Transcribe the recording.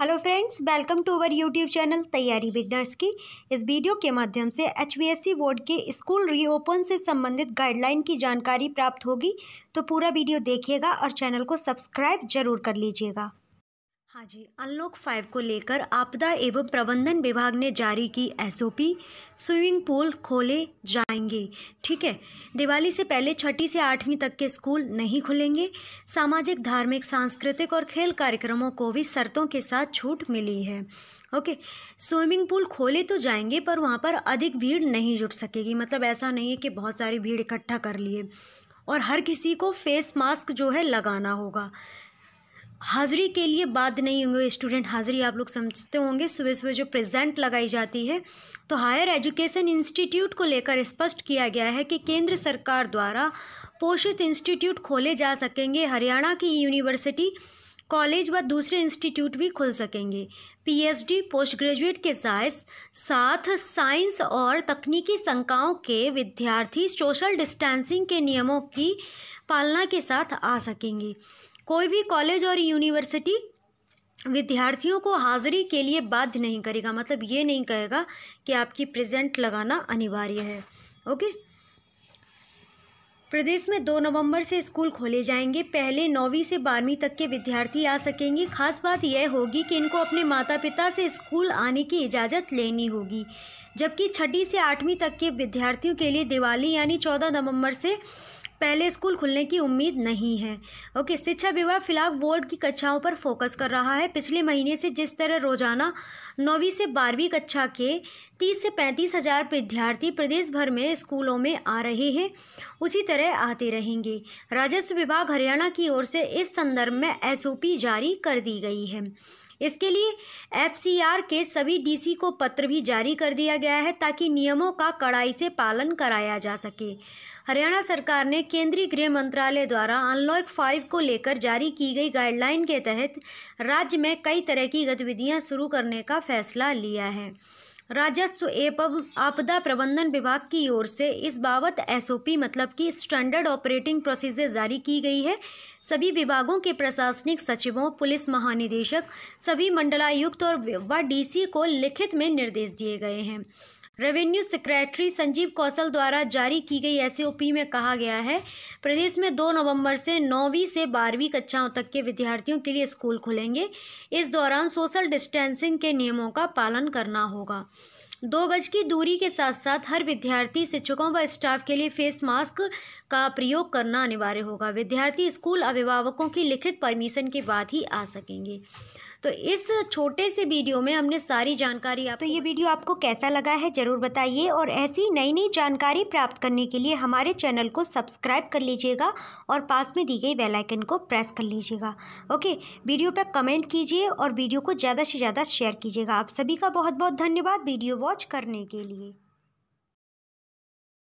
hello friends welcome to our YouTube channel तैयारी beginners की इस वीडियो के माध्यम से एच बोर्ड के स्कूल रीओपन से संबंधित गाइडलाइन की जानकारी प्राप्त होगी तो पूरा वीडियो देखिएगा और चैनल को सब्सक्राइब जरूर कर लीजिएगा हाँ जी अनलॉक फाइव को लेकर आपदा एवं प्रबंधन विभाग ने जारी की एसओपी स्विमिंग पूल खोले जाएंगे ठीक है दिवाली से पहले छठी से आठवीं तक के स्कूल नहीं खुलेंगे सामाजिक धार्मिक सांस्कृतिक और खेल कार्यक्रमों को भी शर्तों के साथ छूट मिली है ओके स्विमिंग पूल खोले तो जाएंगे पर वहाँ पर अधिक भीड़ नहीं जुट सकेगी मतलब ऐसा नहीं है कि बहुत सारी भीड़ इकट्ठा कर लिए और हर किसी को फेस मास्क जो है लगाना होगा हाज़री के लिए बाद नहीं होंगे स्टूडेंट हाज़िरी आप लोग समझते होंगे सुबह सुबह जो प्रेजेंट लगाई जाती है तो हायर एजुकेशन इंस्टीट्यूट को लेकर स्पष्ट किया गया है कि केंद्र सरकार द्वारा पोषित इंस्टीट्यूट खोले जा सकेंगे हरियाणा की यूनिवर्सिटी कॉलेज व दूसरे इंस्टीट्यूट भी खुल सकेंगे पीएचडी पोस्ट ग्रेजुएट के साथ साइंस और तकनीकी संकायों के विद्यार्थी सोशल डिस्टेंसिंग के नियमों की पालना के साथ आ सकेंगे कोई भी कॉलेज और यूनिवर्सिटी विद्यार्थियों को हाजिरी के लिए बाध्य नहीं करेगा मतलब ये नहीं कहेगा कि आपकी प्रेजेंट लगाना अनिवार्य है ओके प्रदेश में दो नवंबर से स्कूल खोले जाएंगे पहले नौवीं से बारहवीं तक के विद्यार्थी आ सकेंगे खास बात यह होगी कि इनको अपने माता पिता से स्कूल आने की इजाज़त लेनी होगी जबकि छठी से आठवीं तक के विद्यार्थियों के लिए दिवाली यानी चौदह नवंबर से पहले स्कूल खुलने की उम्मीद नहीं है ओके शिक्षा विभाग फिलहाल बोर्ड की कक्षाओं पर फोकस कर रहा है पिछले महीने से जिस तरह रोजाना नौवीं से बारहवीं कक्षा के तीस से पैंतीस हज़ार विद्यार्थी प्रदेश भर में स्कूलों में आ रहे हैं उसी तरह आते रहेंगे राजस्व विभाग हरियाणा की ओर से इस संदर्भ में एसओपी जारी कर दी गई है इसके लिए एफसीआर के सभी डीसी को पत्र भी जारी कर दिया गया है ताकि नियमों का कड़ाई से पालन कराया जा सके हरियाणा सरकार ने केंद्रीय गृह मंत्रालय द्वारा अनलॉक फाइव को लेकर जारी की गई गाइडलाइन के तहत राज्य में कई तरह की गतिविधियां शुरू करने का फैसला लिया है राजस्व एवं आपदा प्रबंधन विभाग की ओर से इस बाबत एसओपी मतलब कि स्टैंडर्ड ऑपरेटिंग प्रोसीजर जारी की गई है सभी विभागों के प्रशासनिक सचिवों पुलिस महानिदेशक सभी मंडलायुक्त और व डीसी को लिखित में निर्देश दिए गए हैं रेवेन्यू सेक्रेटरी संजीव कौशल द्वारा जारी की गई एस में कहा गया है प्रदेश में 2 नवंबर से नौवीं से बारहवीं कक्षाओं तक के विद्यार्थियों के लिए स्कूल खुलेंगे इस दौरान सोशल डिस्टेंसिंग के नियमों का पालन करना होगा दो गज की दूरी के साथ साथ हर विद्यार्थी शिक्षकों व स्टाफ के लिए फेस मास्क का प्रयोग करना अनिवार्य होगा विद्यार्थी स्कूल अभिभावकों की लिखित परमिशन के बाद ही आ सकेंगे तो इस छोटे से वीडियो में हमने सारी जानकारी आप तो ये वीडियो आपको कैसा लगा है ज़रूर बताइए और ऐसी नई नई जानकारी प्राप्त करने के लिए हमारे चैनल को सब्सक्राइब कर लीजिएगा और पास में दी गई बेलाइकन को प्रेस कर लीजिएगा ओके वीडियो पर कमेंट कीजिए और वीडियो को ज़्यादा से ज़्यादा शेयर कीजिएगा आप सभी का बहुत बहुत धन्यवाद वीडियो वॉच करने के लिए